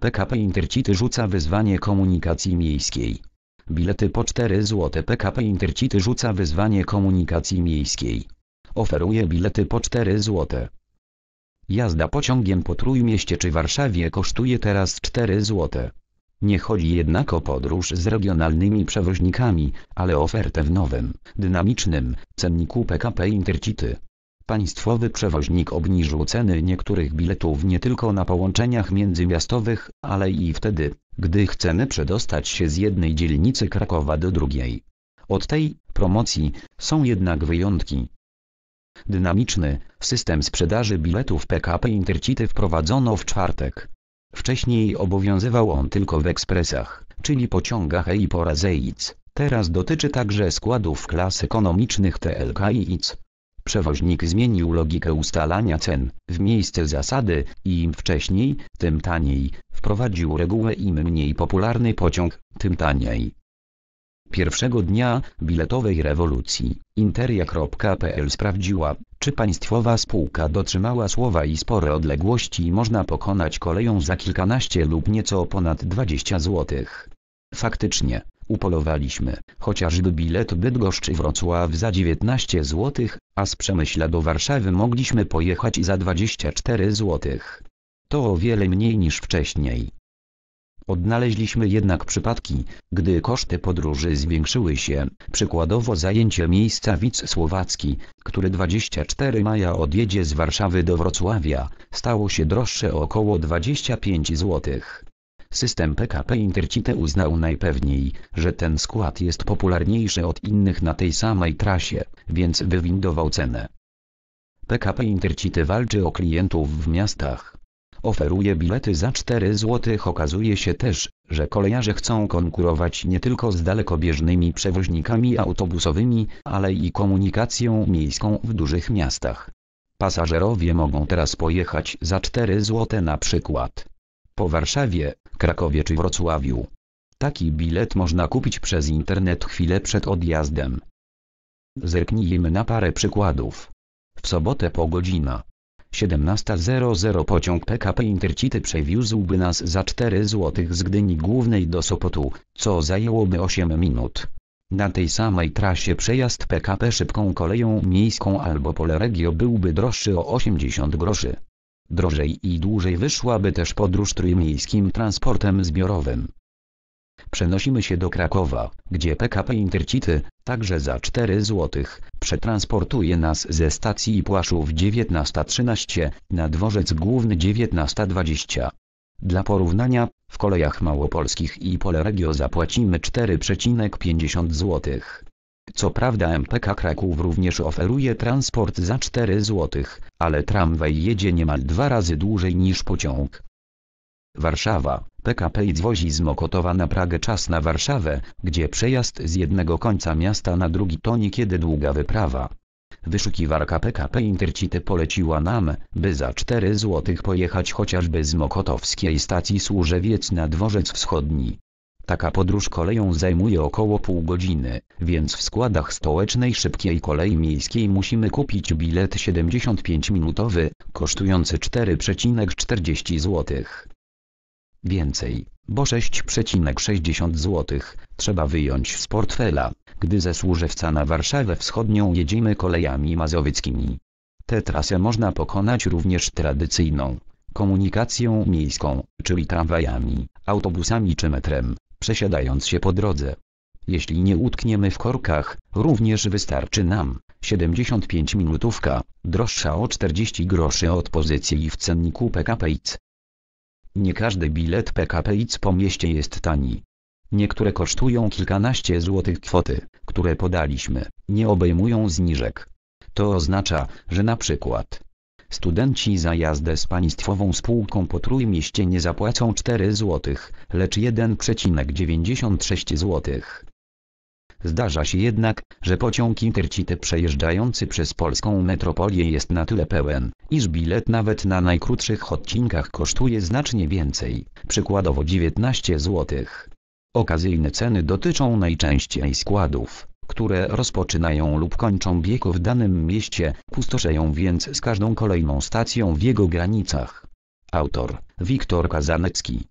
PKP Intercity rzuca wyzwanie komunikacji miejskiej. Bilety po 4 zł PKP Intercity rzuca wyzwanie komunikacji miejskiej. Oferuje bilety po 4 zł. Jazda pociągiem po Trójmieście czy Warszawie kosztuje teraz 4 zł. Nie chodzi jednak o podróż z regionalnymi przewoźnikami, ale ofertę w nowym, dynamicznym cenniku PKP Intercity. Państwowy przewoźnik obniżył ceny niektórych biletów nie tylko na połączeniach międzymiastowych, ale i wtedy, gdy chcemy przedostać się z jednej dzielnicy Krakowa do drugiej. Od tej promocji są jednak wyjątki. Dynamiczny system sprzedaży biletów PKP Intercity wprowadzono w czwartek. Wcześniej obowiązywał on tylko w ekspresach, czyli pociągach E i Porazeic. Teraz dotyczy także składów klas ekonomicznych TLK i IC przewoźnik zmienił logikę ustalania cen, w miejsce zasady, im wcześniej, tym taniej, wprowadził regułę im mniej popularny pociąg, tym taniej. Pierwszego dnia biletowej rewolucji interia.pl sprawdziła, czy państwowa spółka dotrzymała słowa i spore odległości można pokonać koleją za kilkanaście lub nieco ponad 20 zł. Faktycznie, Upolowaliśmy Chociażby bilet bydgoszcz Bydgoszczy-Wrocław za 19 zł, a z Przemyśla do Warszawy mogliśmy pojechać za 24 zł. To o wiele mniej niż wcześniej. Odnaleźliśmy jednak przypadki, gdy koszty podróży zwiększyły się, przykładowo zajęcie miejsca widz słowacki, który 24 maja odjedzie z Warszawy do Wrocławia, stało się droższe o około 25 złotych. System PKP Intercity uznał najpewniej, że ten skład jest popularniejszy od innych na tej samej trasie, więc wywindował cenę. PKP Intercity walczy o klientów w miastach. Oferuje bilety za 4 zł. Okazuje się też, że kolejarze chcą konkurować nie tylko z dalekobieżnymi przewoźnikami autobusowymi, ale i komunikacją miejską w dużych miastach. Pasażerowie mogą teraz pojechać za 4 zł na przykład po Warszawie, Krakowie czy Wrocławiu. Taki bilet można kupić przez internet chwilę przed odjazdem. Zerknijmy na parę przykładów. W sobotę po godzina 17.00 pociąg PKP Intercity przewiózłby nas za 4 zł z Gdyni Głównej do Sopotu, co zajęłoby 8 minut. Na tej samej trasie przejazd PKP szybką koleją miejską albo Poleregio byłby droższy o 80 groszy. Drożej i dłużej wyszłaby też podróż trójmiejskim transportem zbiorowym. Przenosimy się do Krakowa, gdzie PKP Intercity, także za 4 zł, przetransportuje nas ze stacji Płaszów 19.13 na dworzec główny 19.20. Dla porównania, w kolejach małopolskich i Poleregio zapłacimy 4,50 zł. Co prawda MPK Kraków również oferuje transport za 4 zł, ale tramwaj jedzie niemal dwa razy dłużej niż pociąg. Warszawa. PKP i wozi z Mokotowa na Pragę czas na Warszawę, gdzie przejazd z jednego końca miasta na drugi to niekiedy długa wyprawa. Wyszukiwarka PKP Intercity poleciła nam, by za 4 zł pojechać chociażby z Mokotowskiej stacji Służewiec na dworzec wschodni. Taka podróż koleją zajmuje około pół godziny, więc w składach stołecznej szybkiej kolei miejskiej musimy kupić bilet 75-minutowy, kosztujący 4,40 zł. Więcej, bo 6,60 zł, trzeba wyjąć z portfela, gdy ze Służewca na Warszawę Wschodnią jedziemy kolejami mazowieckimi. Tę trasę można pokonać również tradycyjną, komunikacją miejską, czyli tramwajami, autobusami czy metrem, przesiadając się po drodze. Jeśli nie utkniemy w korkach, również wystarczy nam 75 minutówka, droższa o 40 groszy od pozycji w cenniku PKP IC. Nie każdy bilet PKP IC po mieście jest tani. Niektóre kosztują kilkanaście złotych kwoty, które podaliśmy, nie obejmują zniżek. To oznacza, że na przykład studenci za jazdę z państwową spółką po Trójmieście nie zapłacą 4 zł, lecz 1,96 zł. Zdarza się jednak, że pociąg intercity przejeżdżający przez polską metropolię jest na tyle pełen, iż bilet nawet na najkrótszych odcinkach kosztuje znacznie więcej, przykładowo 19 zł. Okazyjne ceny dotyczą najczęściej składów, które rozpoczynają lub kończą bieg w danym mieście, pustoszeją więc z każdą kolejną stacją w jego granicach. Autor Wiktor Kazanecki